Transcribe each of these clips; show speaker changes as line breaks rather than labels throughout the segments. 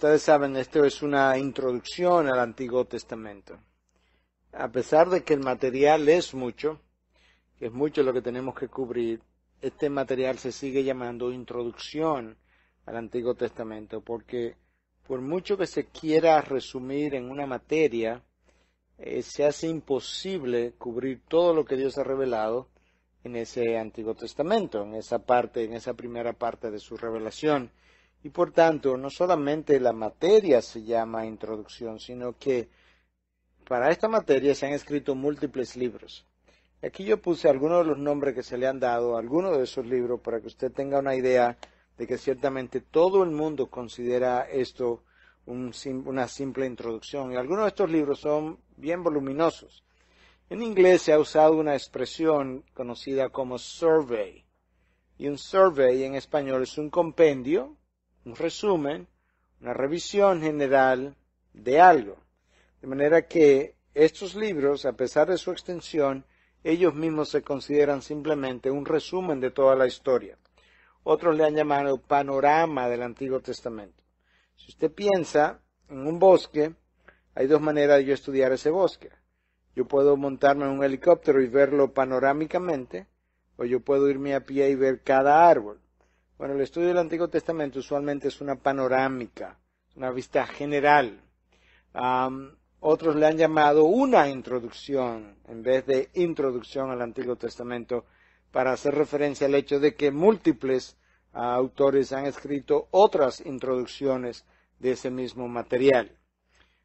ustedes saben, esto es una introducción al Antiguo Testamento. A pesar de que el material es mucho, que es mucho lo que tenemos que cubrir, este material se sigue llamando introducción al Antiguo Testamento, porque por mucho que se quiera resumir en una materia, eh, se hace imposible cubrir todo lo que Dios ha revelado en ese Antiguo Testamento, en esa parte, en esa primera parte de su revelación. Y por tanto, no solamente la materia se llama introducción, sino que para esta materia se han escrito múltiples libros. Aquí yo puse algunos de los nombres que se le han dado a algunos de esos libros para que usted tenga una idea de que ciertamente todo el mundo considera esto una simple introducción. Y algunos de estos libros son bien voluminosos. En inglés se ha usado una expresión conocida como survey. Y un survey en español es un compendio un resumen, una revisión general de algo. De manera que estos libros, a pesar de su extensión, ellos mismos se consideran simplemente un resumen de toda la historia. Otros le han llamado panorama del Antiguo Testamento. Si usted piensa en un bosque, hay dos maneras de estudiar ese bosque. Yo puedo montarme en un helicóptero y verlo panorámicamente, o yo puedo irme a pie y ver cada árbol. Bueno, el estudio del Antiguo Testamento usualmente es una panorámica, una vista general. otros le han llamado una introducción en vez de introducción al Antiguo Testamento para hacer referencia al hecho de que múltiples ah, autores han escrito otras introducciones de ese mismo material.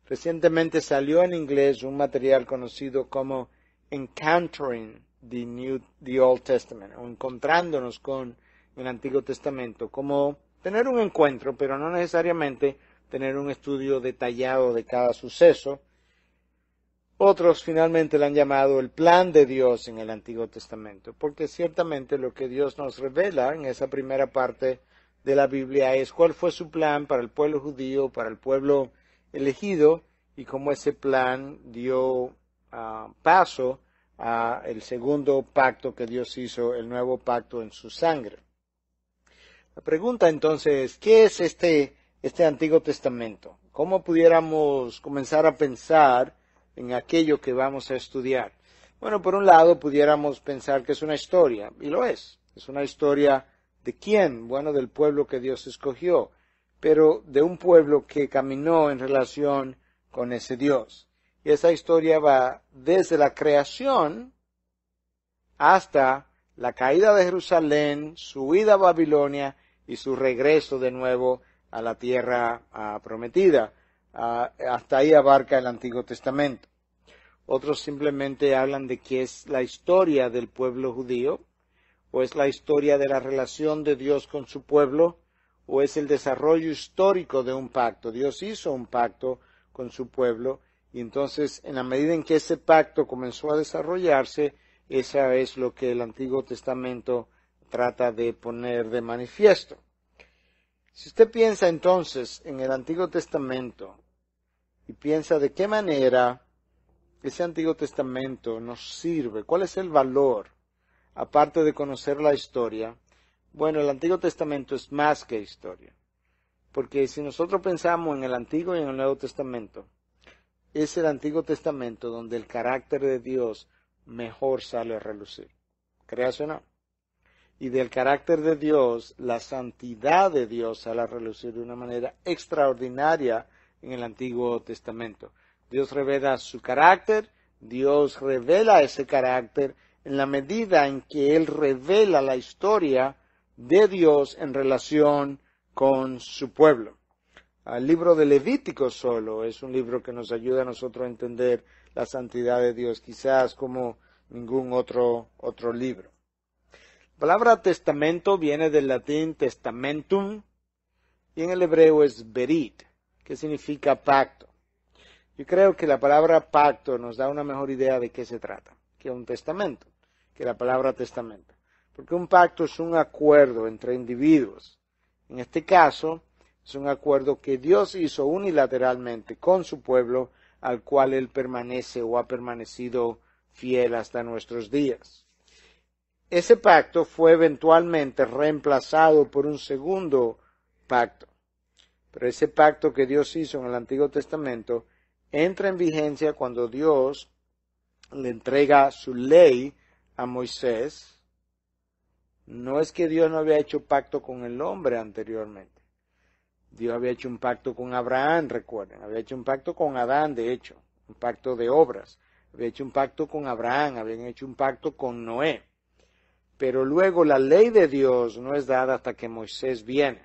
Recientemente salió en inglés un material conocido como Encountering the, New, the Old Testament, o Encontrándonos con en el Antiguo Testamento, como tener un encuentro, pero no necesariamente tener un estudio detallado de cada suceso. Otros finalmente lo han llamado el plan de Dios en el Antiguo Testamento, porque ciertamente lo que Dios nos revela en esa primera parte de la Biblia es cuál fue su plan para el pueblo judío, para el pueblo elegido, y cómo ese plan dio ah, paso al segundo pacto que Dios hizo, el nuevo pacto en su sangre. La pregunta entonces, ¿qué es este, este Antiguo Testamento? ¿Cómo pudiéramos comenzar a pensar en aquello que vamos a estudiar? Bueno, por un lado pudiéramos pensar que es una historia, y lo es. Es una historia de quién? Bueno, del pueblo que Dios escogió, pero de un pueblo que caminó en relación con ese Dios. Y esa historia va desde la creación hasta la caída de Jerusalén, su huida a Babilonia y su regreso de nuevo a la tierra ah, prometida. Ah, hasta ahí abarca el Antiguo Testamento. Otros simplemente hablan de que es la historia del pueblo judío, o es la historia de la relación de Dios con su pueblo, o es el desarrollo histórico de un pacto. Dios hizo un pacto con su pueblo, y entonces en la medida en que ese pacto comenzó a desarrollarse, esa es lo que el Antiguo Testamento trata de poner de manifiesto. Si usted piensa entonces en el Antiguo Testamento y piensa de qué manera ese Antiguo Testamento nos sirve, cuál es el valor, aparte de conocer la historia, bueno, el Antiguo Testamento es más que historia. Porque si nosotros pensamos en el Antiguo y en el Nuevo Testamento, es el Antiguo Testamento donde el carácter de Dios mejor sale a relucir. ¿Creas no? y del carácter de Dios, la santidad de Dios a a relucir de una manera extraordinaria en el Antiguo Testamento. Dios revela su carácter, Dios revela ese carácter en la medida en que Él revela la historia de Dios en relación con su pueblo. El libro de Levítico solo es un libro que nos ayuda a nosotros a entender la santidad de Dios, quizás como ningún otro, otro libro palabra testamento viene del latín testamentum y en el hebreo es berit, que significa pacto. Yo creo que la palabra pacto nos da una mejor idea de qué se trata que un testamento, que la palabra testamento. Porque un pacto es un acuerdo entre individuos. En este caso, es un acuerdo que Dios hizo unilateralmente con su pueblo, al cual Él permanece o ha permanecido fiel hasta nuestros días. Ese pacto fue eventualmente reemplazado por un segundo pacto. Pero ese pacto que Dios hizo en el Antiguo Testamento entra en vigencia cuando Dios le entrega su ley a Moisés. No es que Dios no había hecho pacto con el hombre anteriormente. Dios había hecho un pacto con Abraham, recuerden, había hecho un pacto con Adán, de hecho, un pacto de obras, había hecho un pacto con Abraham, habían hecho un pacto con Noé. Pero luego la ley de Dios no es dada hasta que Moisés viene.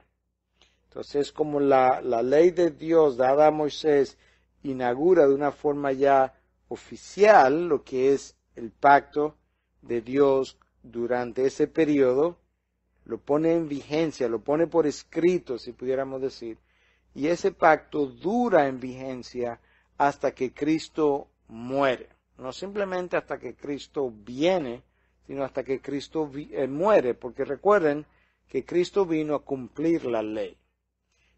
Entonces, como la, ley de Dios dada a Moisés inaugura de una forma ya oficial lo que es el pacto de Dios durante ese periodo, lo pone en vigencia, lo pone por escrito, si pudiéramos decir, y ese pacto dura en vigencia hasta que Cristo muere, no simplemente hasta que Cristo viene, sino hasta que Cristo eh, muere, porque recuerden que Cristo vino a cumplir la ley.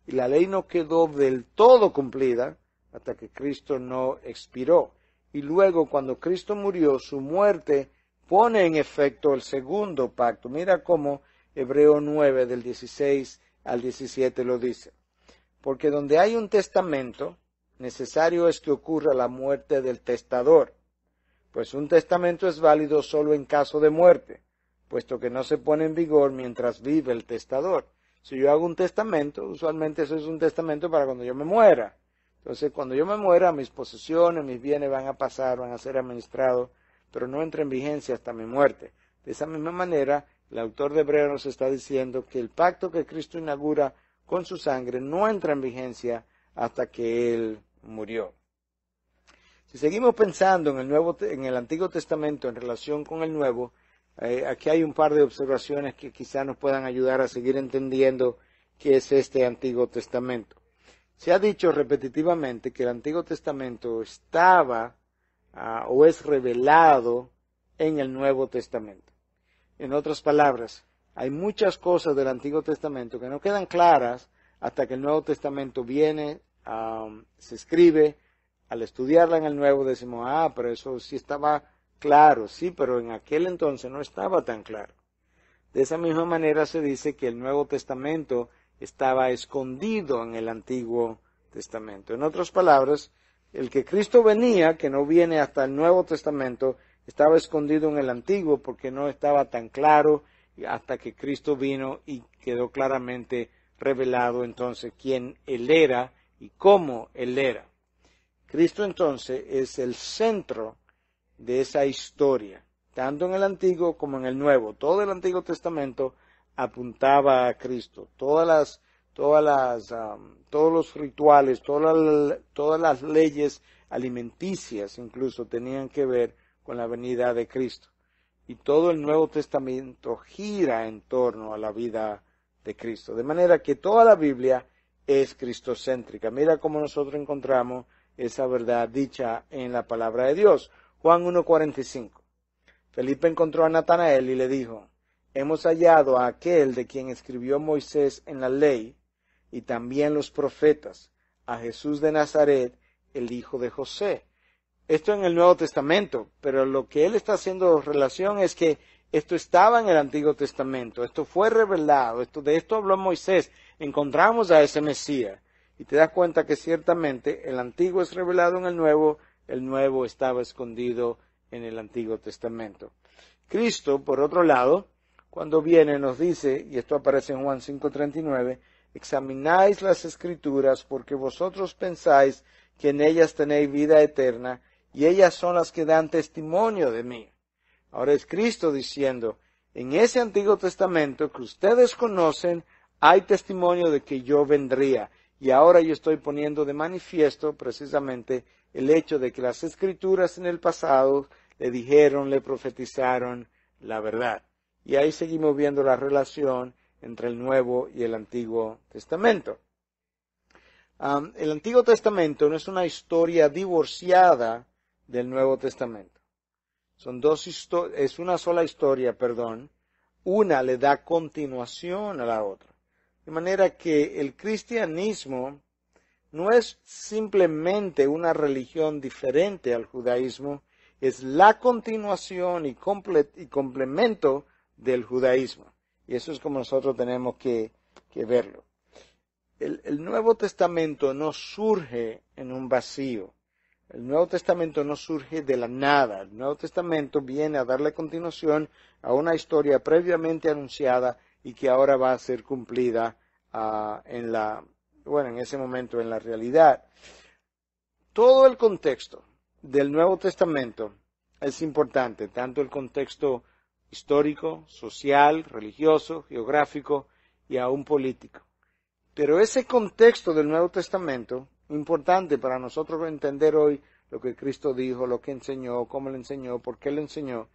Y la ley no quedó del todo cumplida hasta que Cristo no expiró. Y luego, cuando Cristo murió, su muerte pone en efecto el segundo pacto. Mira cómo Hebreo 9 del 16 al 17 lo dice. Porque donde hay un testamento, necesario es que ocurra la muerte del testador pues un testamento es válido solo en caso de muerte, puesto que no se pone en vigor mientras vive el testador. Si yo hago un testamento, usualmente eso es un testamento para cuando yo me muera. Entonces, cuando yo me muera, mis posesiones, mis bienes van a pasar, van a ser administrados, pero no entra en vigencia hasta mi muerte. De esa misma manera, el autor de Hebreos nos está diciendo que el pacto que Cristo inaugura con su sangre no entra en vigencia hasta que Él murió. Si seguimos pensando en el, Nuevo, en el Antiguo Testamento en relación con el Nuevo, eh, aquí hay un par de observaciones que quizás nos puedan ayudar a seguir entendiendo qué es este Antiguo Testamento. Se ha dicho repetitivamente que el Antiguo Testamento estaba ah, o es revelado en el Nuevo Testamento. En otras palabras, hay muchas cosas del Antiguo Testamento que no quedan claras hasta que el Nuevo Testamento viene, ah, se escribe al estudiarla en el nuevo decimos, ah, pero eso sí estaba claro, sí, pero en aquel entonces no estaba tan claro. De esa misma manera se dice que el Nuevo Testamento estaba escondido en el Antiguo Testamento. En otras palabras, el que Cristo venía, que no viene hasta el Nuevo Testamento, estaba escondido en el Antiguo porque no estaba tan claro hasta que Cristo vino y quedó claramente revelado entonces quién Él era y cómo Él era. Cristo entonces es el centro de esa historia, tanto en el Antiguo como en el Nuevo. Todo el Antiguo Testamento apuntaba a Cristo. Todas las, todas las, um, todos los rituales, todas las, todas las leyes alimenticias incluso tenían que ver con la venida de Cristo. Y todo el Nuevo Testamento gira en torno a la vida de Cristo. De manera que toda la Biblia es cristocéntrica. Mira cómo nosotros encontramos esa verdad dicha en la palabra de Dios. Juan 1.45. Felipe encontró a Natanael y le dijo, Hemos hallado a aquel de quien escribió Moisés en la ley y también los profetas, a Jesús de Nazaret, el hijo de José. Esto en el Nuevo Testamento, pero lo que él está haciendo relación es que esto estaba en el Antiguo Testamento, esto fue revelado, esto, de esto habló Moisés, encontramos a ese Mesías y te das cuenta que ciertamente el antiguo es revelado en el nuevo, el nuevo estaba escondido en el Antiguo Testamento. Cristo, por otro lado, cuando viene nos dice, y esto aparece en Juan 5:39, examináis las escrituras porque vosotros pensáis que en ellas tenéis vida eterna, y ellas son las que dan testimonio de mí. Ahora es Cristo diciendo, en ese Antiguo Testamento que ustedes conocen, hay testimonio de que yo vendría. Y ahora yo estoy poniendo de manifiesto precisamente el hecho de que las escrituras en el pasado le dijeron, le profetizaron la verdad. Y ahí seguimos viendo la relación entre el Nuevo y el Antiguo Testamento. el Antiguo Testamento no es una historia divorciada del Nuevo Testamento. Son dos es una sola historia, perdón. Una le da continuación a la otra. De manera que el cristianismo no es simplemente una religión diferente al judaísmo, es la continuación y, y complemento del judaísmo. Y eso es como nosotros tenemos que, verlo. el, Nuevo Testamento no surge en un vacío. El Nuevo Testamento no surge de la nada. El Nuevo Testamento viene a darle continuación a una historia previamente anunciada y que ahora va a ser cumplida ah, en la, bueno, en ese momento en la realidad. Todo el contexto del Nuevo Testamento es importante, tanto el contexto histórico, social, religioso, geográfico y aún político. Pero ese contexto del Nuevo Testamento, importante para nosotros entender hoy lo que Cristo dijo, lo que enseñó, cómo le enseñó, por qué le enseñó,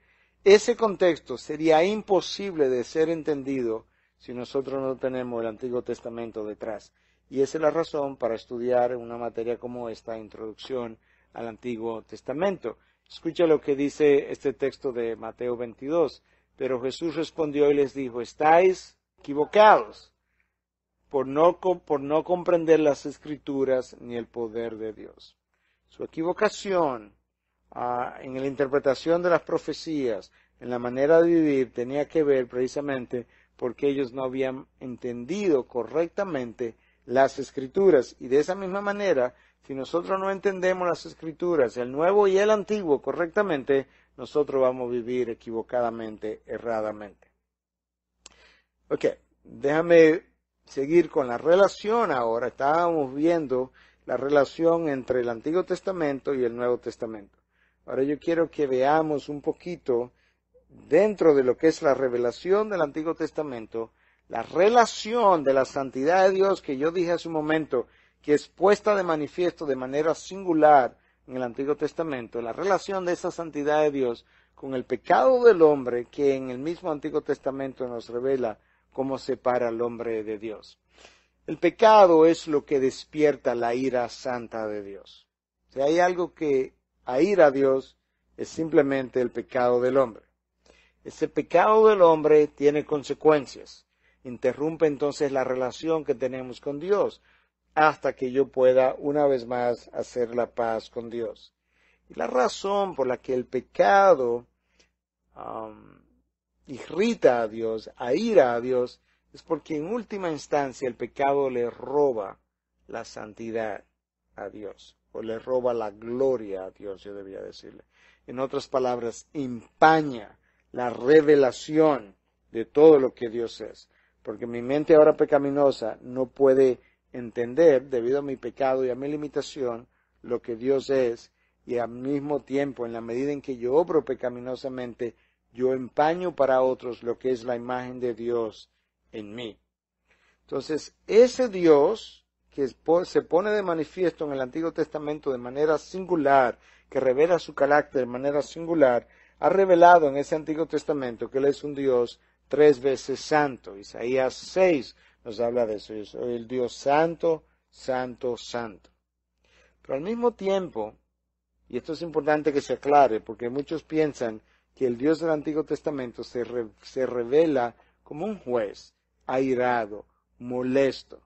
ese contexto sería imposible de ser entendido si nosotros no tenemos el Antiguo Testamento detrás. Y esa es la razón para estudiar una materia como esta introducción al Antiguo Testamento. Escucha lo que dice este texto de Mateo 22. Pero Jesús respondió y les dijo, estáis equivocados por no, por no comprender las escrituras ni el poder de Dios. Su equivocación en la interpretación de las profecías, en la manera de vivir, tenía que ver precisamente porque ellos no habían entendido correctamente las escrituras. Y de esa misma manera, si nosotros no entendemos las escrituras, el nuevo y el antiguo correctamente, nosotros vamos a vivir equivocadamente, erradamente. Ok, déjame seguir con la relación ahora. Estábamos viendo la relación entre el Antiguo Testamento y el Nuevo Testamento. Ahora yo quiero que veamos un poquito dentro de lo que es la revelación del Antiguo Testamento, la relación de la santidad de Dios que yo dije hace un momento, que es puesta de manifiesto de manera singular en el Antiguo Testamento, la relación de esa santidad de Dios con el pecado del hombre que en el mismo Antiguo Testamento nos revela cómo separa al hombre de Dios. El pecado es lo que despierta la ira santa de Dios. Si hay algo que a ir a Dios es simplemente el pecado del hombre. Ese pecado del hombre tiene consecuencias. Interrumpe entonces la relación que tenemos con Dios hasta que yo pueda una vez más hacer la paz con Dios. Y la razón por la que el pecado um, irrita a Dios, a ira a Dios, es porque en última instancia el pecado le roba la santidad a Dios o le roba la gloria a Dios, yo debía decirle. En otras palabras, empaña la revelación de todo lo que Dios es. Porque mi mente ahora pecaminosa no puede entender, debido a mi pecado y a mi limitación, lo que Dios es. Y al mismo tiempo, en la medida en que yo obro pecaminosamente, yo empaño para otros lo que es la imagen de Dios en mí. Entonces, ese Dios que se pone de manifiesto en el Antiguo Testamento de manera singular, que revela su carácter de manera singular, ha revelado en ese Antiguo Testamento que Él es un Dios tres veces santo. Isaías 6 nos habla de eso. el Dios santo, santo, santo. Pero al mismo tiempo, y esto es importante que se aclare, porque muchos piensan que el Dios del Antiguo Testamento se revela como un juez airado, molesto.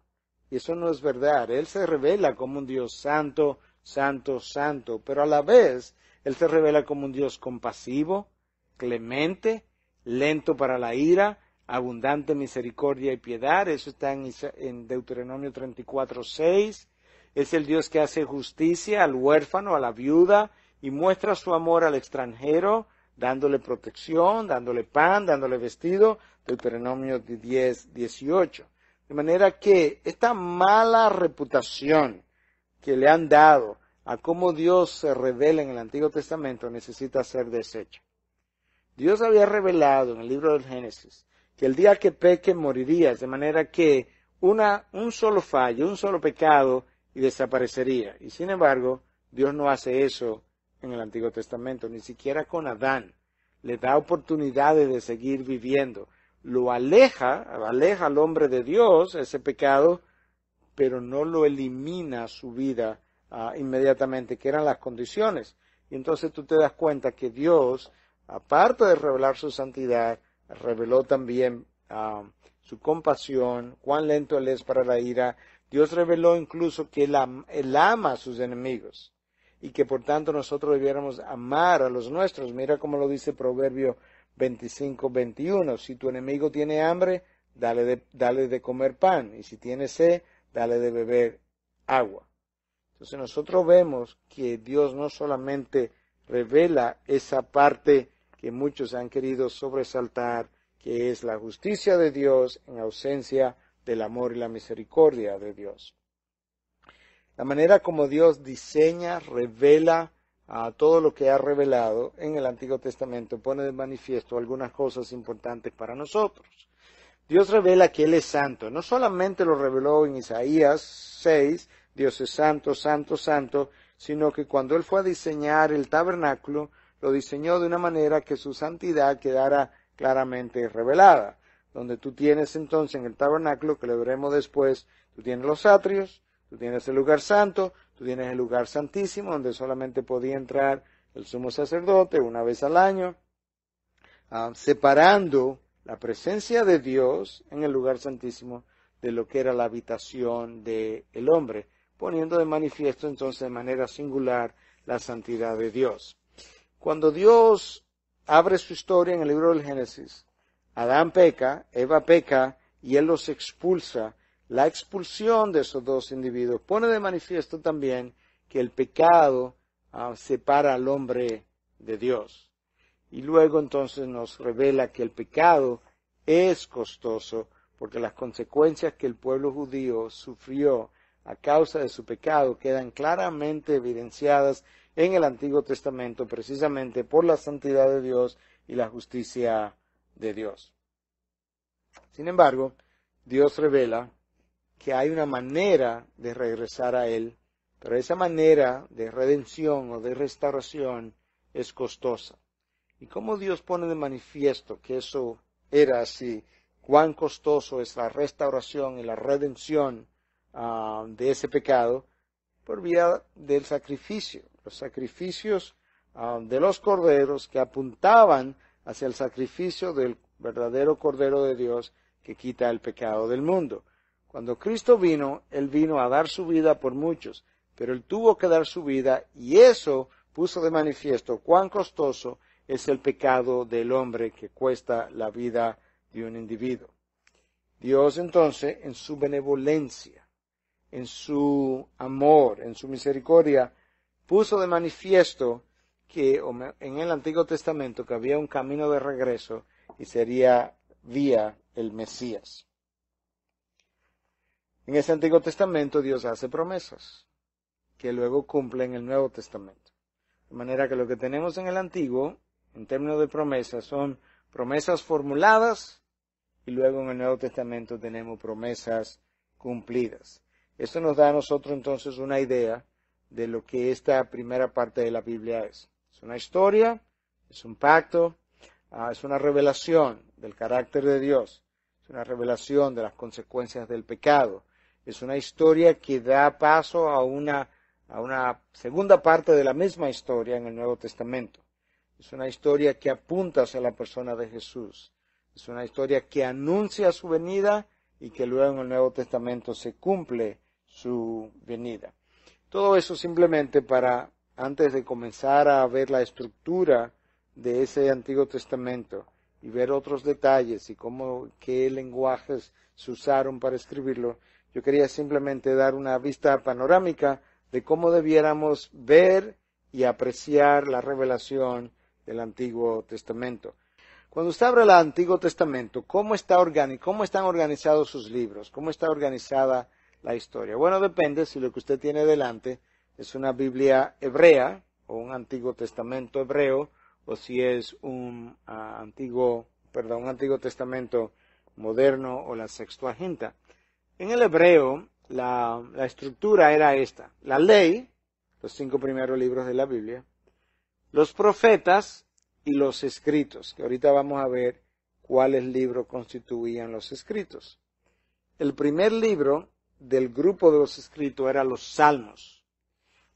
Y eso no es verdad. Él se revela como un Dios santo, santo, santo, pero a la vez Él se revela como un Dios compasivo, clemente, lento para la ira, abundante misericordia y piedad. Eso está en Deuteronomio 34, 6. Es el Dios que hace justicia al huérfano, a la viuda, y muestra su amor al extranjero, dándole protección, dándole pan, dándole vestido. Deuteronomio 10, 18. De manera que esta mala reputación que le han dado a cómo Dios se revela en el Antiguo Testamento necesita ser deshecha. Dios había revelado en el libro del Génesis que el día que peque morirías, de manera que un solo fallo, un solo pecado y desaparecería. Y sin embargo, Dios no hace eso en el Antiguo Testamento, ni siquiera con Adán. Le da oportunidades de seguir viviendo lo aleja, aleja al hombre de Dios, ese pecado, pero no lo elimina su vida ah, inmediatamente, que eran las condiciones. Y entonces tú te das cuenta que Dios, aparte de revelar su santidad, reveló también ah, su compasión, cuán lento Él es para la ira. Dios reveló incluso que él, ama a sus enemigos y que por tanto nosotros debiéramos amar a los nuestros. Mira cómo lo dice Proverbio 25, 21. Si tu enemigo tiene hambre, dale de, dale de comer pan. Y si tiene sed, dale de beber agua. Entonces nosotros vemos que Dios no solamente revela esa parte que muchos han querido sobresaltar, que es la justicia de Dios en ausencia del amor y la misericordia de Dios. La manera como Dios diseña, revela a todo lo que ha revelado en el Antiguo Testamento pone de manifiesto algunas cosas importantes para nosotros. Dios revela que Él es santo. No solamente lo reveló en Isaías 6, Dios es santo, santo, santo, sino que cuando Él fue a diseñar el tabernáculo, lo diseñó de una manera que su santidad quedara claramente revelada. Donde tú tienes entonces en el tabernáculo, que lo veremos después, tú tienes los atrios, tú tienes el lugar santo, Tú tienes el lugar santísimo donde solamente podía entrar el sumo sacerdote una vez al año, ah, separando la presencia de Dios en el lugar santísimo de lo que era la habitación del el hombre, poniendo de manifiesto entonces de manera singular la santidad de Dios. Cuando Dios abre su historia en el libro del Génesis, Adán peca, Eva peca, y Él los expulsa la expulsión de esos dos individuos pone de manifiesto también que el pecado ah, separa al hombre de Dios. Y luego entonces nos revela que el pecado es costoso porque las consecuencias que el pueblo judío sufrió a causa de su pecado quedan claramente evidenciadas en el Antiguo Testamento precisamente por la santidad de Dios y la justicia de Dios. Sin embargo, Dios revela que hay una manera de regresar a Él, pero esa manera de redención o de restauración es costosa. ¿Y cómo Dios pone de manifiesto que eso era así? ¿Cuán costoso es la restauración y la redención ah, de ese pecado? Por vía del sacrificio, los sacrificios ah, de los corderos que apuntaban hacia el sacrificio del verdadero Cordero de Dios que quita el pecado del mundo. Cuando Cristo vino, Él vino a dar su vida por muchos, pero Él tuvo que dar su vida y eso puso de manifiesto cuán costoso es el pecado del hombre que cuesta la vida de un individuo. Dios entonces, en su benevolencia, en su amor, en su misericordia, puso de manifiesto que en el Antiguo Testamento que había un camino de regreso y sería vía el Mesías. En ese Antiguo Testamento Dios hace promesas que luego cumple en el Nuevo Testamento. De manera que lo que tenemos en el Antiguo, en términos de promesas, son promesas formuladas y luego en el Nuevo Testamento tenemos promesas cumplidas. Esto nos da a nosotros entonces una idea de lo que esta primera parte de la Biblia es. Es una historia, es un pacto, ah, es una revelación del carácter de Dios, es una revelación de las consecuencias del pecado, es una historia que da paso a una, a una segunda parte de la misma historia en el Nuevo Testamento. Es una historia que apunta hacia la persona de Jesús. Es una historia que anuncia su venida y que luego en el Nuevo Testamento se cumple su venida. Todo eso simplemente para, antes de comenzar a ver la estructura de ese Antiguo Testamento y ver otros detalles y cómo, qué lenguajes se usaron para escribirlo, yo quería simplemente dar una vista panorámica de cómo debiéramos ver y apreciar la revelación del Antiguo Testamento. Cuando usted abre el Antiguo Testamento, ¿cómo, está están organizados sus libros? ¿Cómo está organizada la historia? Bueno, depende si lo que usted tiene delante es una Biblia hebrea o un Antiguo Testamento hebreo o si es un ah, antiguo, perdón, un Antiguo Testamento moderno o la Sextuaginta. En el hebreo, la, estructura era esta. La ley, los cinco primeros libros de la Biblia, los profetas y los escritos, que ahorita vamos a ver cuáles libros constituían los escritos. El primer libro del grupo de los escritos era los salmos.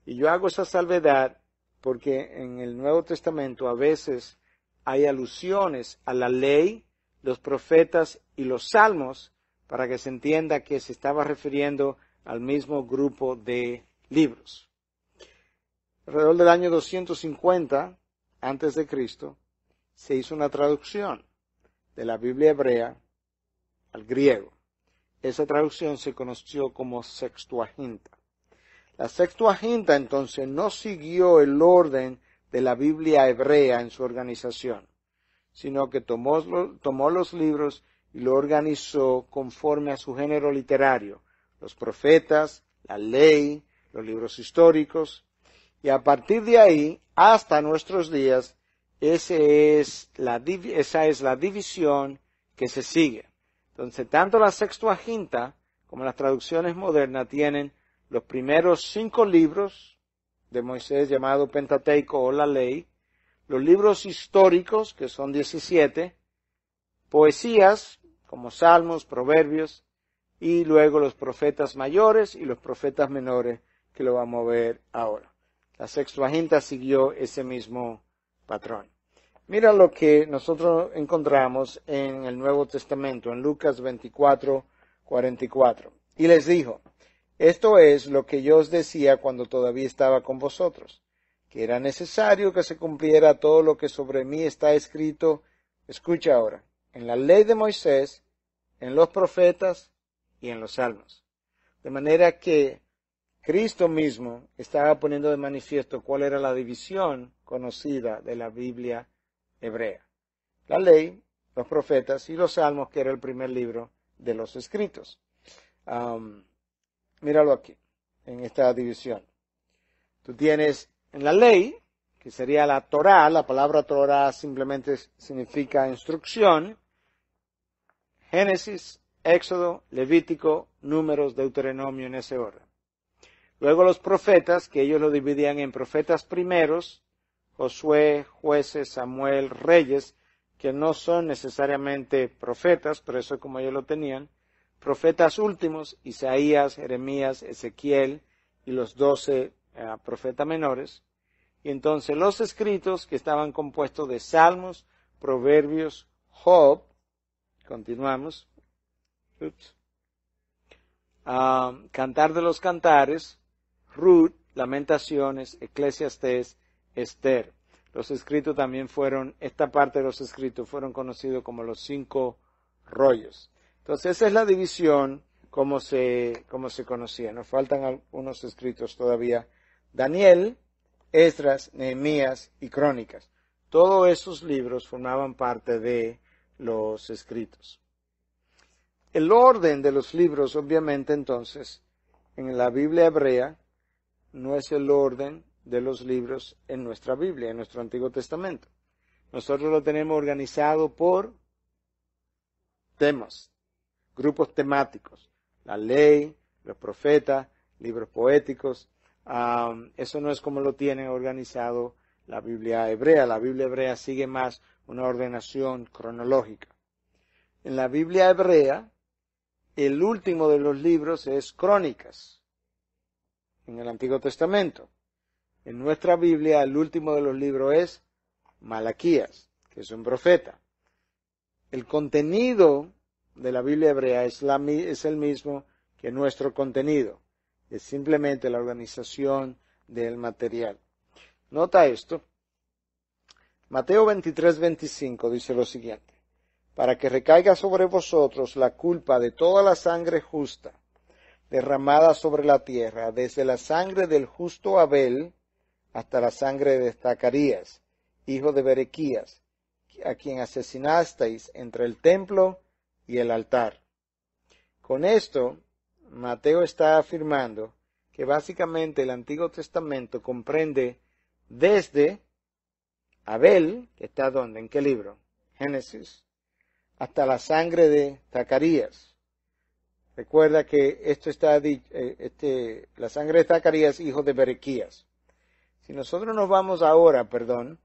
Y yo hago esa salvedad porque en el Nuevo Testamento a veces hay alusiones a la ley, los profetas y los salmos para que se entienda que se estaba refiriendo al mismo grupo de libros. Alrededor del año 250 antes de Cristo se hizo una traducción de la Biblia hebrea al griego. Esa traducción se conoció como Sextuaginta. La Sextuaginta entonces no siguió el orden de la Biblia hebrea en su organización, sino que tomó, tomó los libros y lo organizó conforme a su género literario, los profetas, la ley, los libros históricos, y a partir de ahí hasta nuestros días, ese es la, esa es la división que se sigue. Entonces, tanto la Sextuaginta como las traducciones modernas tienen los primeros cinco libros de Moisés llamado Pentateico o la Ley, los libros históricos, que son 17, poesías, como salmos, proverbios, y luego los profetas mayores y los profetas menores, que lo vamos a ver ahora. La sexta Sextuaginta siguió ese mismo patrón. Mira lo que nosotros encontramos en el Nuevo Testamento, en Lucas 24, 44. Y les dijo, esto es lo que yo os decía cuando todavía estaba con vosotros, que era necesario que se cumpliera todo lo que sobre mí está escrito, escucha ahora, en la ley de Moisés, en los profetas y en los salmos. De manera que Cristo mismo estaba poniendo de manifiesto cuál era la división conocida de la Biblia hebrea. La ley, los profetas y los salmos, que era el primer libro de los escritos. míralo aquí, en esta división. Tú tienes en la ley, que sería la Torah, la palabra Torah simplemente significa instrucción, Génesis, Éxodo, Levítico, Números, Deuteronomio en ese orden. Luego los profetas, que ellos lo dividían en profetas primeros, Josué, jueces, Samuel, reyes, que no son necesariamente profetas, pero eso es como ellos lo tenían, profetas últimos, Isaías, Jeremías, Ezequiel y los doce eh, profetas menores, y entonces los escritos que estaban compuestos de salmos, proverbios, Job, Continuamos. Ah, Cantar de los Cantares, Ruth, Lamentaciones, Eclesiastes, Esther. Los escritos también fueron, esta parte de los escritos fueron conocidos como los cinco rollos. Entonces esa es la división como se, como se conocía. Nos faltan algunos escritos todavía. Daniel, Esdras, Nehemías y Crónicas. Todos esos libros formaban parte de los escritos. El orden de los libros, obviamente, entonces, en la Biblia hebrea, no es el orden de los libros en nuestra Biblia, en nuestro Antiguo Testamento. Nosotros lo tenemos organizado por temas, grupos temáticos, la ley, los profetas, libros poéticos. Ah, eso no es como lo tiene organizado la Biblia hebrea. La Biblia hebrea sigue más una ordenación cronológica. En la Biblia hebrea, el último de los libros es Crónicas, en el Antiguo Testamento. En nuestra Biblia, el último de los libros es Malaquías, que es un profeta. El contenido de la Biblia hebrea es, es el mismo que nuestro contenido. Es simplemente la organización del material. Nota esto. Mateo 23, dice lo siguiente. Para que recaiga sobre vosotros la culpa de toda la sangre justa derramada sobre la tierra, desde la sangre del justo Abel hasta la sangre de Zacarías, hijo de Berequías, a quien asesinasteis entre el templo y el altar. Con esto, Mateo está afirmando que básicamente el Antiguo Testamento comprende desde Abel, que está donde, en qué libro? Génesis, hasta la sangre de Zacarías. Recuerda que esto está eh, este, la sangre de Zacarías, hijo de Berequías. Si nosotros nos vamos ahora, perdón,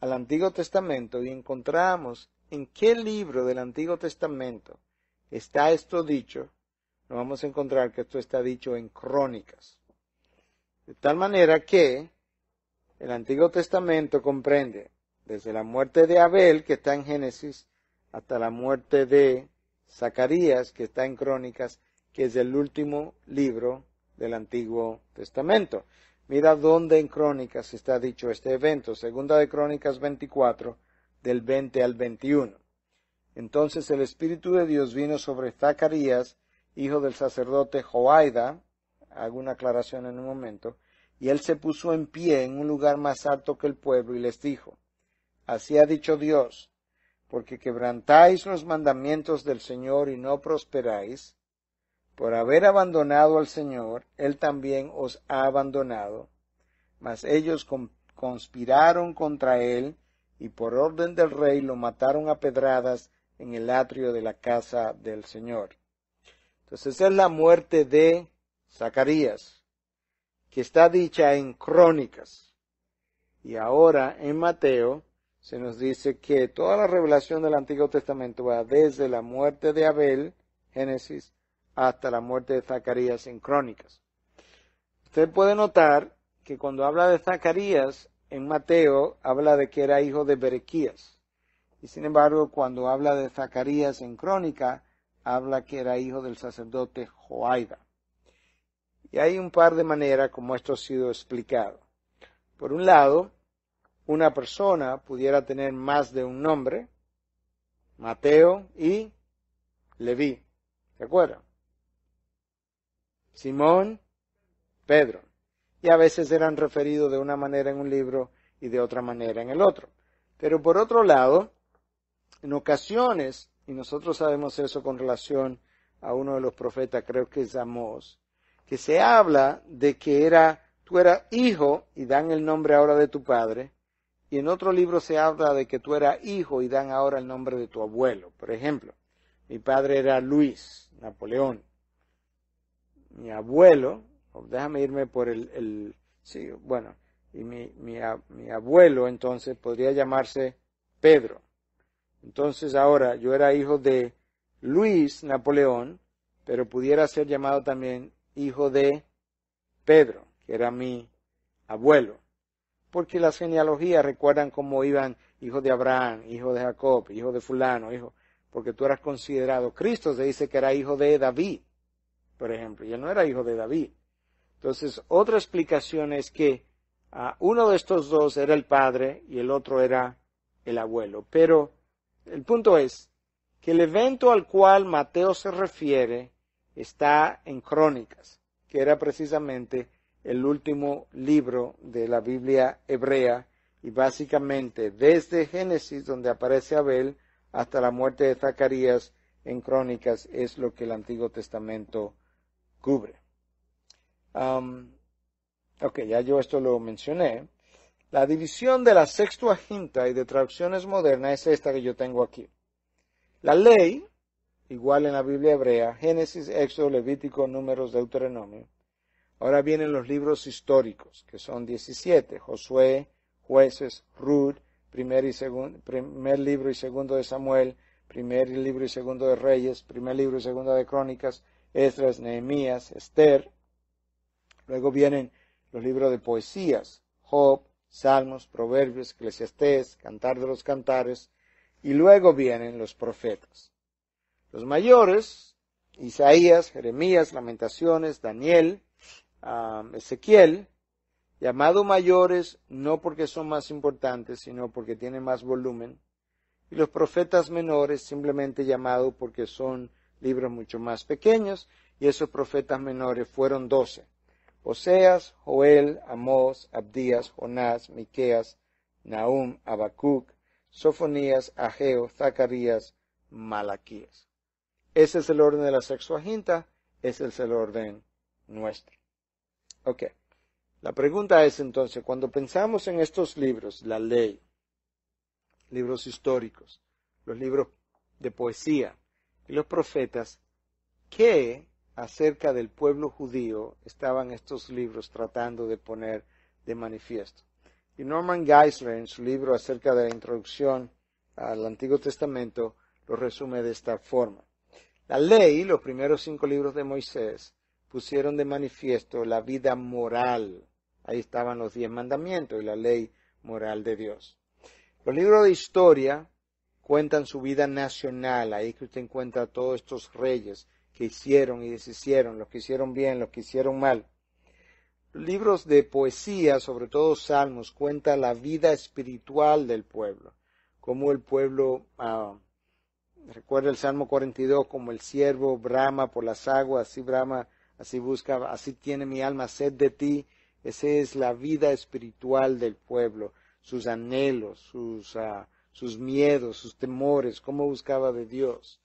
al Antiguo Testamento y encontramos en qué libro del Antiguo Testamento está esto dicho, nos vamos a encontrar que esto está dicho en Crónicas. De tal manera que el Antiguo Testamento comprende desde la muerte de Abel, que está en Génesis, hasta la muerte de Zacarías, que está en Crónicas, que es el último libro del Antiguo Testamento. Mira dónde en Crónicas está dicho este evento, segunda de Crónicas 24, del 20 al 21. Entonces el Espíritu de Dios vino sobre Zacarías, hijo del sacerdote Joaida, hago una aclaración en un momento, y él se puso en pie en un lugar más alto que el pueblo y les dijo, Así ha dicho Dios, porque quebrantáis los mandamientos del Señor y no prosperáis, por haber abandonado al Señor, Él también os ha abandonado. Mas ellos conspiraron contra Él y por orden del rey lo mataron a pedradas en el atrio de la casa del Señor. Entonces es la muerte de Zacarías que está dicha en Crónicas. Y ahora en Mateo se nos dice que toda la revelación del Antiguo Testamento va desde la muerte de Abel, Génesis, hasta la muerte de Zacarías en Crónicas. Usted puede notar que cuando habla de Zacarías en Mateo habla de que era hijo de Berequías. Y sin embargo, cuando habla de Zacarías en Crónica, habla que era hijo del sacerdote Joaida. Y hay un par de maneras como esto ha sido explicado. Por un lado, una persona pudiera tener más de un nombre, Mateo y Leví. ¿de acuerdo? Simón, Pedro. Y a veces eran referidos de una manera en un libro y de otra manera en el otro. Pero por otro lado, en ocasiones, y nosotros sabemos eso con relación a uno de los profetas, creo que es Amós, que se habla de que era, tú eras hijo y dan el nombre ahora de tu padre, y en otro libro se habla de que tú eras hijo y dan ahora el nombre de tu abuelo. Por ejemplo, mi padre era Luis, Napoleón. Mi abuelo, oh, déjame irme por el, el sí, bueno, y mi, mi, mi abuelo entonces podría llamarse Pedro. Entonces ahora yo era hijo de Luis Napoleón, pero pudiera ser llamado también hijo de Pedro, que era mi abuelo. Porque las genealogías recuerdan cómo iban hijo de Abraham, hijo de Jacob, hijo de fulano, hijo, porque tú eras considerado. Cristo se dice que era hijo de David, por ejemplo, y él no era hijo de David. Entonces, otra explicación es que ah, uno de estos dos era el padre y el otro era el abuelo. Pero el punto es que el evento al cual Mateo se refiere está en Crónicas, que era precisamente el último libro de la Biblia hebrea y básicamente desde Génesis, donde aparece Abel, hasta la muerte de Zacarías en Crónicas es lo que el Antiguo Testamento cubre. ok, ya yo esto lo mencioné. La división de la Sextuaginta y de traducciones modernas es esta que yo tengo aquí. La ley igual en la Biblia hebrea, Génesis, Éxodo, Levítico, Números, Deuteronomio. Ahora vienen los libros históricos, que son 17, Josué, Jueces, Ruth, primer, y libro y segundo de Samuel, primer libro y segundo de Reyes, primer libro y segundo de Crónicas, Esdras, Nehemías, Esther. Luego vienen los libros de poesías, Job, Salmos, Proverbios, Eclesiastés, Cantar de los Cantares, y luego vienen los profetas. Los mayores, Isaías, Jeremías, Lamentaciones, Daniel, Ezequiel, llamado mayores no porque son más importantes, sino porque tienen más volumen, y los profetas menores simplemente llamado porque son libros mucho más pequeños, y esos profetas menores fueron doce. Oseas, Joel, Amós, Abdías, Jonás, Miqueas, Nahum, Abacuc, Sofonías, Ageo, Zacarías, Malaquías. Ese es el orden de la sexuaginta, ese es el orden nuestro. Ok. La pregunta es entonces, cuando pensamos en estos libros, la ley, libros históricos, los libros de poesía y los profetas, ¿qué acerca del pueblo judío estaban estos libros tratando de poner de manifiesto? Y Norman Geisler, en su libro acerca de la introducción al Antiguo Testamento, lo resume de esta forma. La ley, los primeros cinco libros de Moisés, pusieron de manifiesto la vida moral. Ahí estaban los diez mandamientos y la ley moral de Dios. Los libros de historia cuentan su vida nacional, ahí que usted encuentra todos estos reyes que hicieron y deshicieron, los que hicieron bien, los que hicieron mal. libros de poesía, sobre todo Salmos, cuenta la vida espiritual del pueblo, cómo el pueblo ah, Recuerda el Salmo 42, como el siervo brama por las aguas, así brama, así busca, así tiene mi alma sed de ti. Esa es la vida espiritual del pueblo, sus anhelos, sus, ah, sus miedos, sus temores, cómo buscaba de Dios.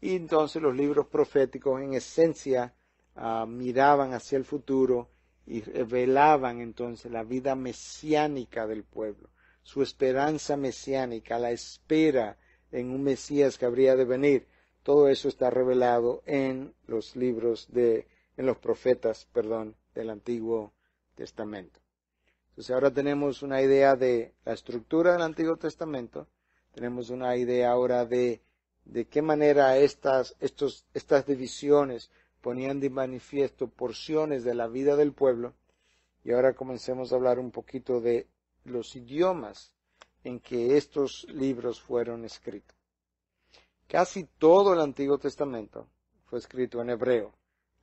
Y entonces los libros proféticos en esencia ah, miraban hacia el futuro y revelaban entonces la vida mesiánica del pueblo, su esperanza mesiánica, la espera en un Mesías que habría de venir. Todo eso está revelado en los libros de, en los profetas, perdón, del Antiguo Testamento. Entonces ahora tenemos una idea de la estructura del Antiguo Testamento, tenemos una idea ahora de, de qué manera estas, estos, estas divisiones ponían de manifiesto porciones de la vida del pueblo, y ahora comencemos a hablar un poquito de los idiomas en que estos libros fueron escritos. Casi todo el Antiguo Testamento fue escrito en hebreo.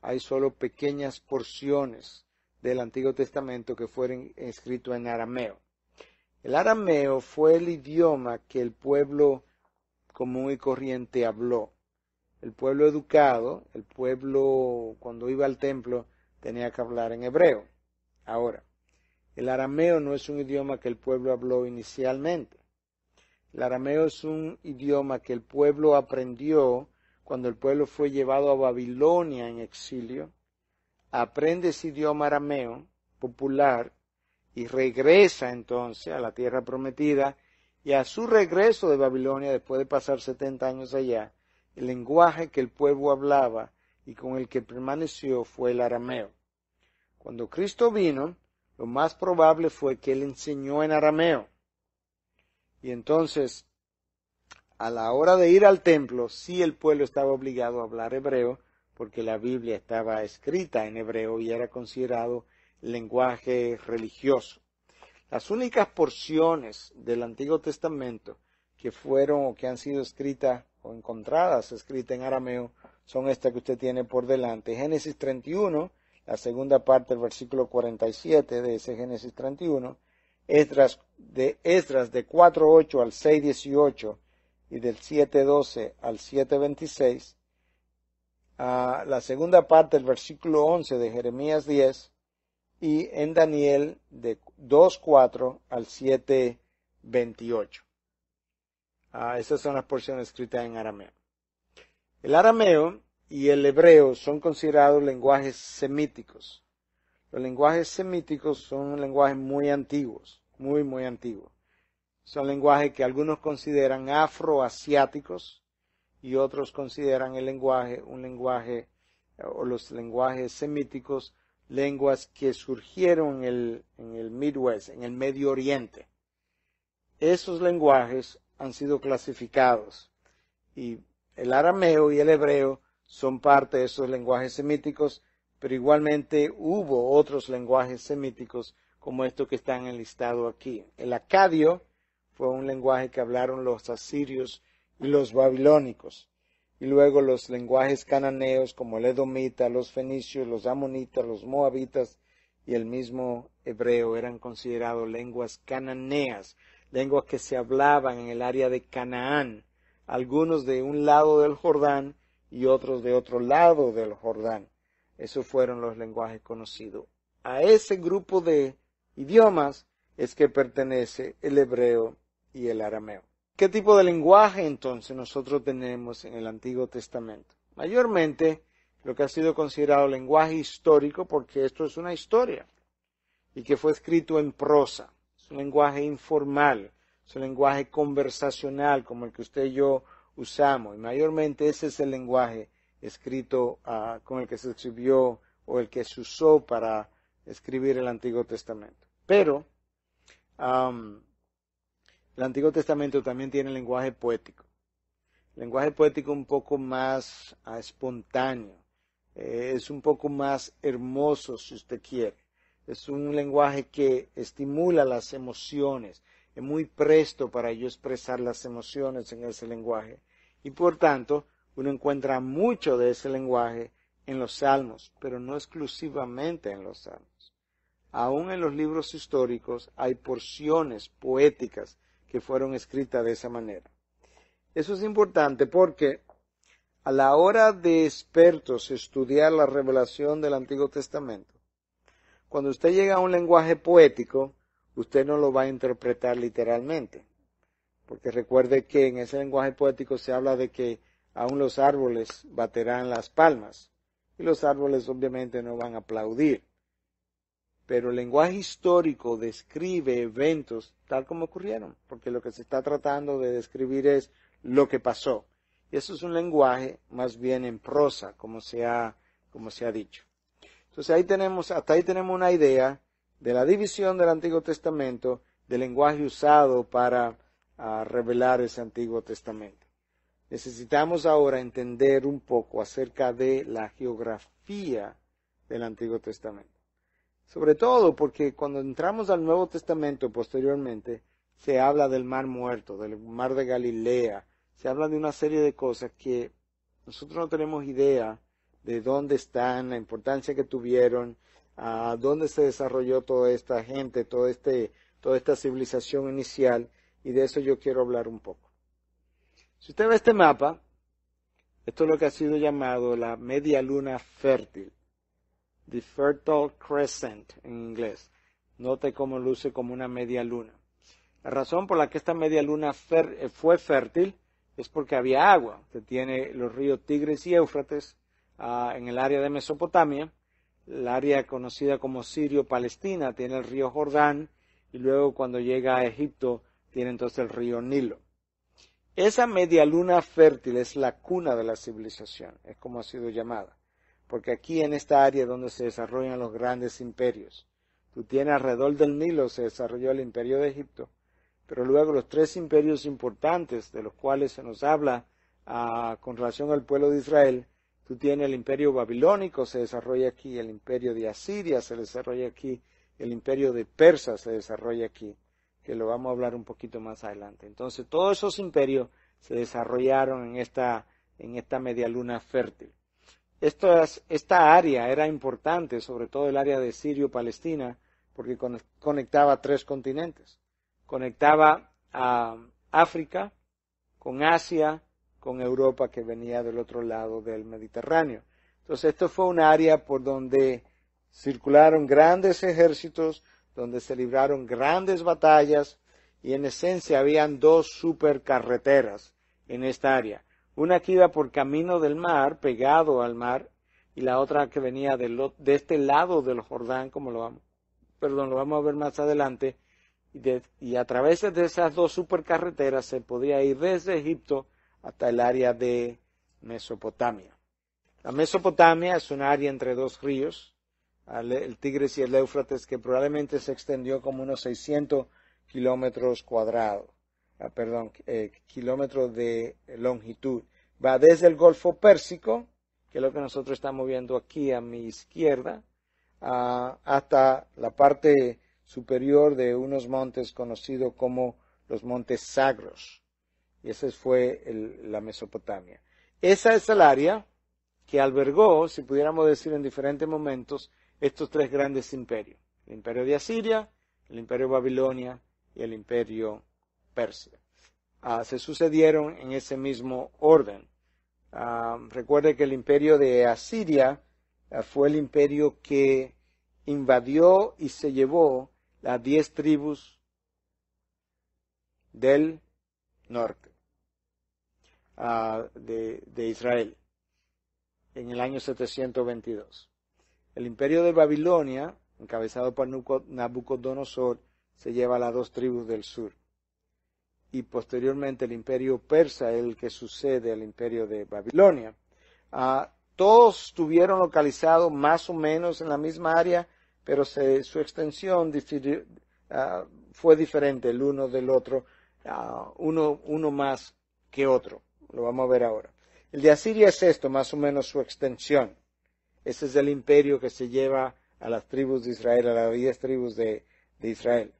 Hay solo pequeñas porciones del Antiguo Testamento que fueron escritos en arameo. El arameo fue el idioma que el pueblo común y corriente habló. El pueblo educado, el pueblo cuando iba al templo, tenía que hablar en hebreo. Ahora, el arameo no es un idioma que el pueblo habló inicialmente. El arameo es un idioma que el pueblo aprendió cuando el pueblo fue llevado a Babilonia en exilio. Aprende ese idioma arameo popular y regresa entonces a la tierra prometida y a su regreso de Babilonia después de pasar 70 años allá, el lenguaje que el pueblo hablaba y con el que permaneció fue el arameo. Cuando Cristo vino, lo más probable fue que él enseñó en arameo. Y entonces, a la hora de ir al templo, sí el pueblo estaba obligado a hablar hebreo, porque la Biblia estaba escrita en hebreo y era considerado lenguaje religioso. Las únicas porciones del Antiguo Testamento que fueron o que han sido escritas o encontradas escritas en arameo son estas que usted tiene por delante. Génesis 31, la segunda parte del versículo 47 de ese Génesis 31, Esdras de, Esdras de 4.8 al 6.18 y del 7.12 al 7.26, a la segunda parte del versículo 11 de Jeremías 10 y en Daniel de 2.4 al 7.28. Estas ah, esas son las porciones escritas en arameo. El arameo y el hebreo son considerados lenguajes semíticos. Los lenguajes semíticos son lenguajes muy antiguos, muy, muy antiguos. Son lenguajes que algunos consideran afroasiáticos y otros consideran el lenguaje un lenguaje o los lenguajes semíticos lenguas que surgieron en el, en el Midwest, en el Medio Oriente. Esos lenguajes han sido clasificados y el arameo y el hebreo son parte de esos lenguajes semíticos, pero igualmente hubo otros lenguajes semíticos como estos que están enlistados aquí. El acadio fue un lenguaje que hablaron los asirios y los babilónicos, y luego los lenguajes cananeos como el edomita, los fenicios, los amonitas, los moabitas y el mismo hebreo eran considerados lenguas cananeas, lenguas que se hablaban en el área de Canaán, algunos de un lado del Jordán y otros de otro lado del Jordán. Esos fueron los lenguajes conocidos. A ese grupo de idiomas es que pertenece el hebreo y el arameo. ¿Qué tipo de lenguaje entonces nosotros tenemos en el Antiguo Testamento? Mayormente lo que ha sido considerado lenguaje histórico porque esto es una historia y que fue escrito en prosa. Es un lenguaje informal, es un lenguaje conversacional como el que usted y yo usamos. Y mayormente ese es el lenguaje escrito ah, con el que se escribió o el que se usó para escribir el Antiguo Testamento. Pero el Antiguo Testamento también tiene lenguaje poético. Lenguaje poético un poco más ah, espontáneo. Eh, es un poco más hermoso si usted quiere. Es un lenguaje que estimula las emociones, es muy presto para ello expresar las emociones en ese lenguaje. Y por tanto, uno encuentra mucho de ese lenguaje en los salmos, pero no exclusivamente en los salmos. Aún en los libros históricos hay porciones poéticas que fueron escritas de esa manera. Eso es importante porque a la hora de expertos estudiar la revelación del Antiguo Testamento, cuando usted llega a un lenguaje poético, usted no lo va a interpretar literalmente. Porque recuerde que en ese lenguaje poético se habla de que aún los árboles baterán las palmas. Y los árboles obviamente no van a aplaudir. Pero el lenguaje histórico describe eventos tal como ocurrieron, porque lo que se está tratando de describir es lo que pasó. Y eso es un lenguaje más bien en prosa, como se ha, como se ha dicho. Entonces ahí tenemos, hasta ahí tenemos una idea de la división del Antiguo Testamento, del lenguaje usado para ah, revelar ese Antiguo Testamento. Necesitamos ahora entender un poco acerca de la geografía del Antiguo Testamento. Sobre todo porque cuando entramos al Nuevo Testamento posteriormente, se habla del Mar Muerto, del Mar de Galilea, se habla de una serie de cosas que nosotros no tenemos idea de dónde están, la importancia que tuvieron, a dónde se desarrolló toda esta gente, este, toda esta civilización inicial, y de eso yo quiero hablar un poco. Si usted ve este mapa, esto es lo que ha sido llamado la media luna fértil, the fertile crescent en inglés. Note cómo luce como una media luna. La razón por la que esta media luna eh, fue fértil es porque había agua. Se tiene los ríos Tigres y Éufrates ah, en el área de Mesopotamia la área conocida como Sirio-Palestina, tiene el río Jordán y luego cuando llega a Egipto tiene entonces el río Nilo. Esa media luna fértil es la cuna de la civilización, es como ha sido llamada, porque aquí en esta área donde se desarrollan los grandes imperios, tú tienes alrededor del Nilo se desarrolló el imperio de Egipto, pero luego los tres imperios importantes de los cuales se nos habla ah, con relación al pueblo de Israel Tú tienes el imperio babilónico, se desarrolla aquí, el imperio de Asiria se desarrolla aquí, el imperio de Persa se desarrolla aquí, que lo vamos a hablar un poquito más adelante. Entonces, todos esos imperios se desarrollaron en esta, en esta media luna fértil. Esta, esta área era importante, sobre todo el área de Sirio-Palestina, porque conectaba tres continentes. Conectaba a África con Asia, con Europa que venía del otro lado del Mediterráneo. Entonces, esto fue un área por donde circularon grandes ejércitos, donde se libraron grandes batallas y en esencia habían dos supercarreteras en esta área. Una que iba por camino del mar, pegado al mar, y la otra que venía de, este lado del Jordán, como lo vamos, perdón, lo vamos a ver más adelante, y, y a través de esas dos supercarreteras se podía ir desde Egipto hasta el área de Mesopotamia. La Mesopotamia es un área entre dos ríos, e, el Tigris y el Éufrates, que probablemente se extendió como unos 600 kilómetros cuadrados, ah, perdón, eh, kilómetros de longitud. Va desde el Golfo Pérsico, que es lo que nosotros estamos viendo aquí a mi izquierda, ah, hasta la parte superior de unos montes conocidos como los montes sagros. Y esa fue la Mesopotamia. Esa es el área que albergó, si pudiéramos decir en diferentes momentos, estos tres grandes imperios. El imperio de Asiria, el imperio de Babilonia y el imperio persia. Ah, se sucedieron en ese mismo orden. Ah, recuerde que el imperio de Asiria ah, fue el imperio que invadió y se llevó las diez tribus del norte de, Israel en el año 722. El imperio de Babilonia, encabezado por Nabucodonosor, se lleva a las dos tribus del sur. Y posteriormente el imperio persa, el que sucede al imperio de Babilonia. Ah, todos estuvieron localizados más o menos en la misma área, pero su extensión ah, fue diferente el uno del otro, ah, uno más que otro. Lo vamos a ver ahora. El de Asiria es esto, más o menos su extensión. Ese es el imperio que se lleva a las tribus de Israel, a las diez tribus de, Israel.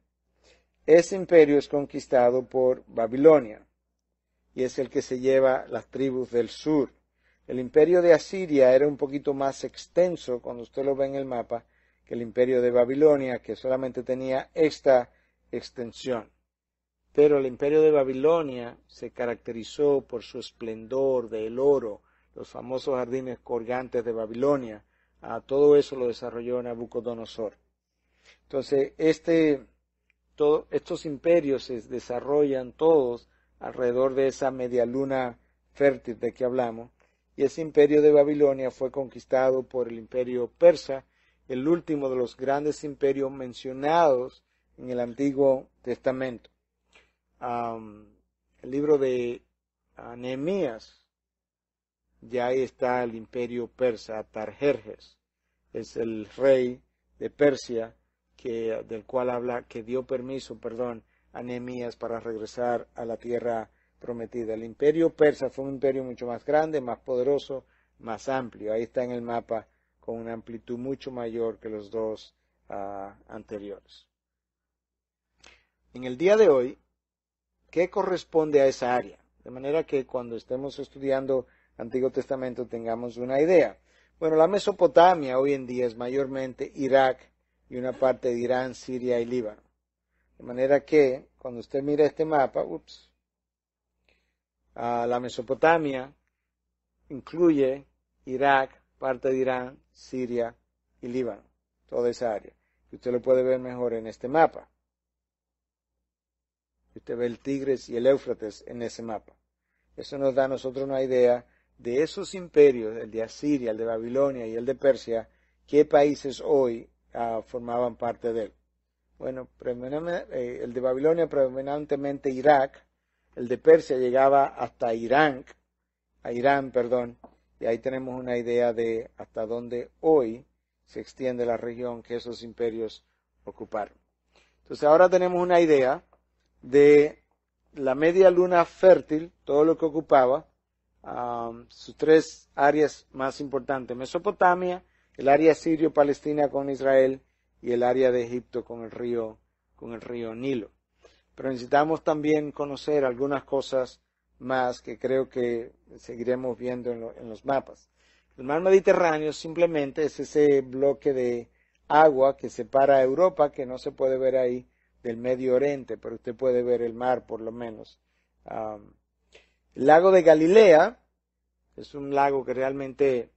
Ese imperio es conquistado por Babilonia y es el que se lleva las tribus del sur. El imperio de Asiria era un poquito más extenso, cuando usted lo ve en el mapa, que el imperio de Babilonia, que solamente tenía esta extensión. Pero el imperio de Babilonia se caracterizó por su esplendor del oro, los famosos jardines colgantes de Babilonia. A todo eso lo desarrolló Nabucodonosor. Entonces, este, todo, estos imperios se desarrollan todos alrededor de esa media luna fértil de que hablamos. Y ese imperio de Babilonia fue conquistado por el imperio persa, el último de los grandes imperios mencionados en el Antiguo Testamento el libro de Anemías, ah, Nehemías, ya ahí está el imperio persa, Tarjerjes, es el rey de Persia, que, del cual habla, que dio permiso, perdón, a Nehemías para regresar a la tierra prometida. El imperio persa fue un imperio mucho más grande, más poderoso, más amplio. Ahí está en el mapa con una amplitud mucho mayor que los dos ah, anteriores. En el día de hoy ¿Qué corresponde a esa área. De manera que cuando estemos estudiando Antiguo Testamento tengamos una idea. Bueno, la Mesopotamia hoy en día es mayormente Irak y una parte de Irán, Siria y Líbano. De manera que cuando usted mira este mapa, ups, la Mesopotamia incluye Irak, parte de Irán, Siria y Líbano, toda esa área. Usted lo puede ver mejor en este mapa. Usted ve el Tigres y el Éufrates en ese mapa. Eso nos da a nosotros una idea de esos imperios, el de Asiria, el de Babilonia y el de Persia, qué países hoy ah, formaban parte de él. Bueno, eh, el de Babilonia predominantemente Irak, el de Persia llegaba hasta Irán, a Irán, perdón, y ahí tenemos una idea de hasta dónde hoy se extiende la región que esos imperios ocuparon. Entonces ahora tenemos una idea de la media luna fértil, todo lo que ocupaba, um, sus tres áreas más importantes, Mesopotamia, el área sirio-palestina con Israel y el área de Egipto con el río, con el río Nilo. Pero necesitamos también conocer algunas cosas más que creo que seguiremos viendo en, en los mapas. El mar Mediterráneo simplemente es ese bloque de agua que separa a Europa, que no se puede ver ahí, del Medio Oriente, pero usted puede ver el mar por lo menos. el lago de Galilea es un lago que realmente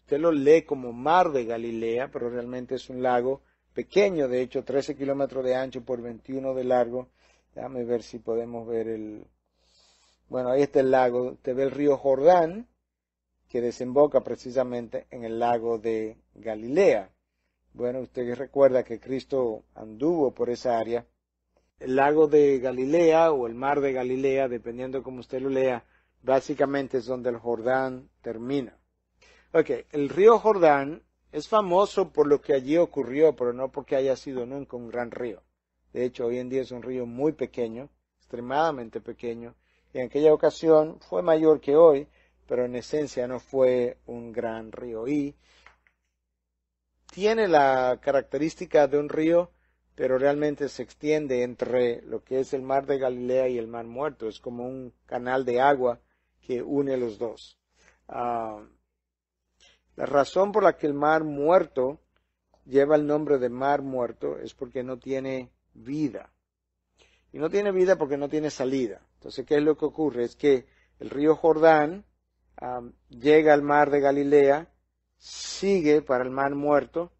usted lo lee como mar de Galilea, pero realmente es un lago pequeño, de hecho 13 kilómetros de ancho por 21 de largo. Déjame ver si podemos ver el... Bueno, ahí está el lago. Usted ve el río Jordán, que desemboca precisamente en el lago de Galilea. Bueno, usted recuerda que Cristo anduvo por esa área. El lago de Galilea o el mar de Galilea, dependiendo como usted lo lea, básicamente es donde el Jordán termina. Ok, el río Jordán es famoso por lo que allí ocurrió, pero no porque haya sido nunca un gran río. De hecho, hoy en día es un río muy pequeño, extremadamente pequeño, y en aquella ocasión fue mayor que hoy, pero en esencia no fue un gran río. Y tiene la característica de un río, pero realmente se extiende entre lo que es el mar de Galilea y el mar muerto. Es como un canal de agua que une los dos. Ah, la razón por la que el mar muerto lleva el nombre de mar muerto es porque no tiene vida. Y no tiene vida porque no tiene salida. Entonces, ¿qué es lo que ocurre? Es que el río Jordán ah, llega al mar de Galilea sigue para el mar muerto,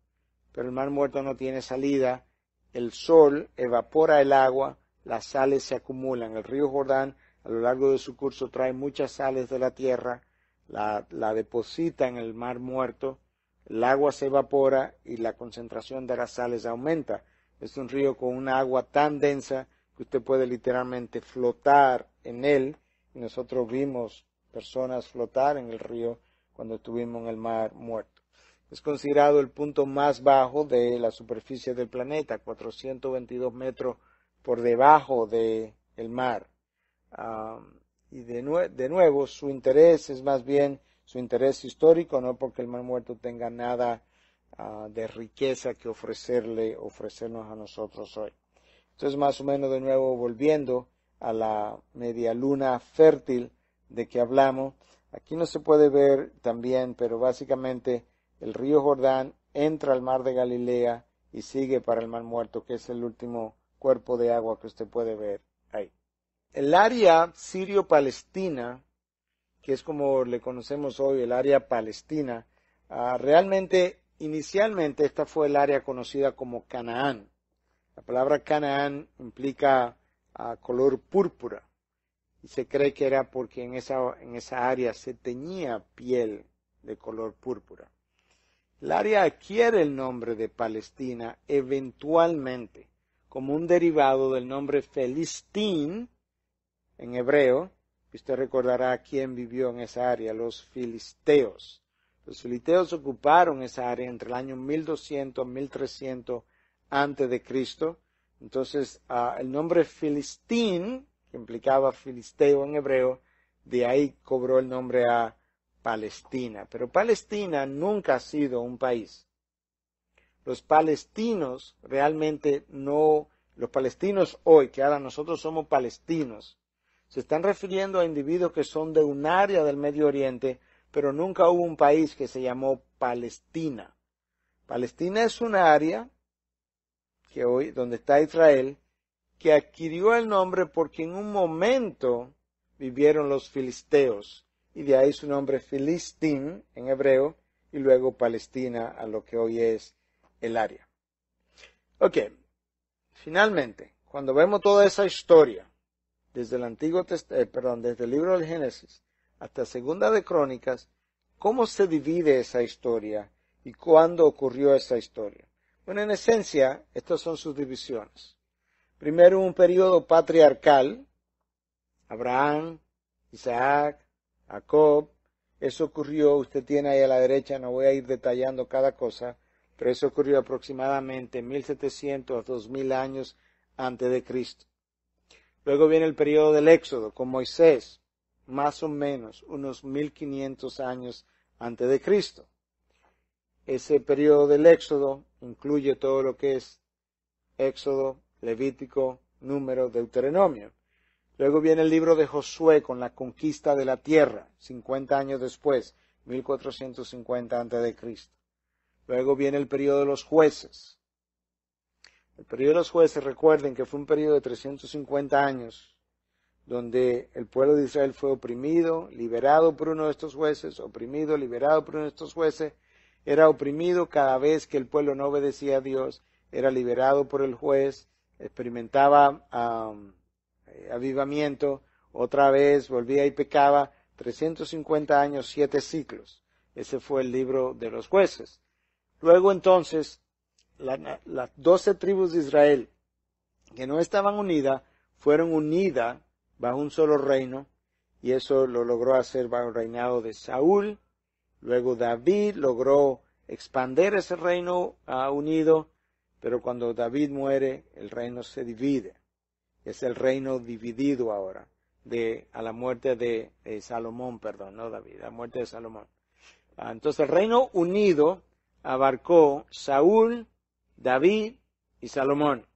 pero el mar muerto no tiene salida. El sol evapora el agua, las sales se acumulan. El río Jordán a lo largo de su curso trae muchas sales de la tierra, la, deposita en el mar muerto, el agua se evapora y la concentración de las sales aumenta. Es un río con una agua tan densa que usted puede literalmente flotar en él. Nosotros vimos personas flotar en el río cuando estuvimos en el mar muerto. Es considerado el punto más bajo de la superficie del planeta, 422 metros por debajo del el mar. y de, nuevo, su interés es más bien su interés histórico, no porque el mar muerto tenga nada ah, de riqueza que ofrecerle, ofrecernos a nosotros hoy. Entonces, más o menos de nuevo, volviendo a la media luna fértil de que hablamos, Aquí no se puede ver también, pero básicamente el río Jordán entra al mar de Galilea y sigue para el mar muerto, que es el último cuerpo de agua que usted puede ver ahí. El área sirio-palestina, que es como le conocemos hoy, el área palestina, ah, realmente inicialmente esta fue el área conocida como Canaán. La palabra Canaán implica ah, color púrpura. Y se cree que era porque en esa, en esa área se teñía piel de color púrpura. El área adquiere el nombre de Palestina eventualmente como un derivado del nombre Felistín en hebreo. usted recordará quién vivió en esa área, los filisteos. Los filisteos ocuparon esa área entre el año 1200 a 1300 antes de Cristo. Entonces, ah, el nombre Filistín que implicaba filisteo en hebreo, de ahí cobró el nombre a Palestina. Pero Palestina nunca ha sido un país. Los palestinos realmente no, los palestinos hoy, que ahora nosotros somos palestinos, se están refiriendo a individuos que son de un área del Medio Oriente, pero nunca hubo un país que se llamó Palestina. Palestina es un área que hoy, donde está Israel, que adquirió el nombre porque en un momento vivieron los filisteos, y de ahí su nombre Filistín en hebreo, y luego Palestina a lo que hoy es el área. Ok, finalmente, cuando vemos toda esa historia, desde el Antiguo Test eh, perdón, desde el libro del Génesis hasta Segunda de Crónicas, ¿cómo se divide esa historia y cuándo ocurrió esa historia? Bueno, en esencia, estas son sus divisiones. Primero un periodo patriarcal, Abraham, Isaac, Jacob, eso ocurrió, usted tiene ahí a la derecha, no voy a ir detallando cada cosa, pero eso ocurrió aproximadamente 1700 a 2000 años antes de Cristo. Luego viene el periodo del Éxodo con Moisés, más o menos unos 1500 años antes de Cristo. Ese periodo del Éxodo incluye todo lo que es Éxodo, Levítico, Número, Deuteronomio. Luego viene el libro de Josué con la conquista de la tierra, 50 años después, 1450 Cristo. Luego viene el periodo de los jueces. El periodo de los jueces, recuerden que fue un periodo de 350 años, donde el pueblo de Israel fue oprimido, liberado por uno de estos jueces, oprimido, liberado por uno de estos jueces, era oprimido cada vez que el pueblo no obedecía a Dios, era liberado por el juez, experimentaba eh, avivamiento, otra vez volvía y pecaba, 350 años, siete ciclos. Ese fue el libro de los jueces. Luego entonces, las doce tribus de Israel que no estaban unidas, fueron unidas bajo un solo reino, y eso lo logró hacer bajo el reinado de Saúl. Luego David logró expandir ese reino ah, unido pero cuando David muere, el reino se divide. Es el reino dividido ahora, de, a la muerte de, Salomón, perdón, no David, la muerte de Salomón. Ah, entonces el reino unido abarcó Saúl, David y Salomón.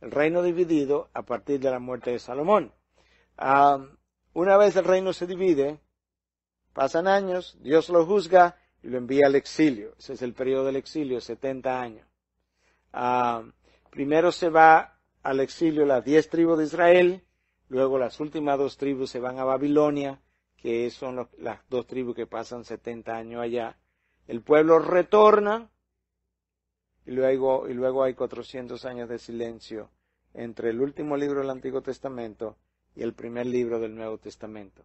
El reino dividido a partir de la muerte de Salomón. Ah, una vez el reino se divide, pasan años, Dios lo juzga y lo envía al exilio. Ese es el periodo del exilio, 70 años. Ah, primero se va al exilio las diez tribus de Israel, luego las últimas dos tribus se van a Babilonia, que son las dos tribus que pasan 70 años allá. El pueblo retorna y luego, y luego hay 400 años de silencio entre el último libro del Antiguo Testamento y el primer libro del Nuevo Testamento.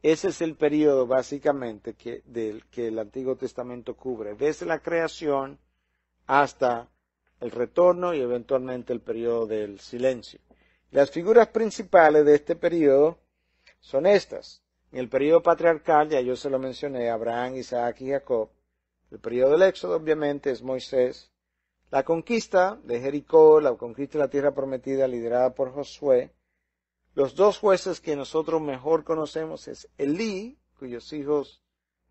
Ese es el periodo básicamente que, del, que el Antiguo Testamento cubre, desde la creación hasta el retorno y eventualmente el periodo del silencio. Las figuras principales de este periodo son estas. En el periodo patriarcal, ya yo se lo mencioné, Abraham, Isaac y Jacob. El periodo del Éxodo, obviamente, es Moisés. La conquista de Jericó, la conquista de la tierra prometida liderada por Josué. Los dos jueces que nosotros mejor conocemos es Elí, cuyos hijos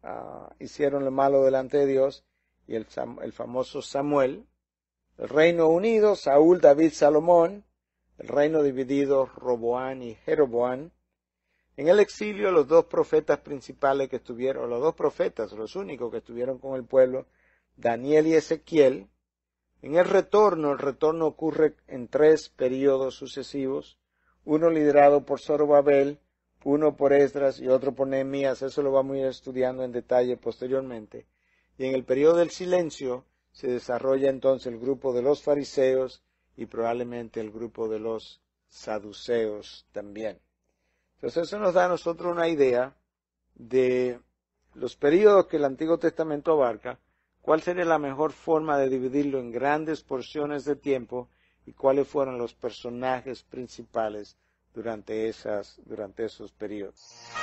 ah, hicieron lo malo delante de Dios, y el famoso Samuel, el reino unido, Saúl, David, Salomón, el reino dividido, Roboán y Jeroboán. En el exilio, los dos profetas principales que estuvieron, los dos profetas, los únicos que estuvieron con el pueblo, Daniel y Ezequiel. En el retorno, el retorno ocurre en tres periodos sucesivos, uno liderado por Zorobabel, uno por Esdras y otro por Nehemías, eso lo vamos a ir estudiando en detalle posteriormente. Y en el periodo del silencio, se desarrolla entonces el grupo de los fariseos y probablemente el grupo de los saduceos también. Entonces eso nos da a nosotros una idea de los periodos que el Antiguo Testamento abarca, cuál sería la mejor forma de dividirlo en grandes porciones de tiempo y cuáles fueron los personajes principales durante, esas, durante esos periodos.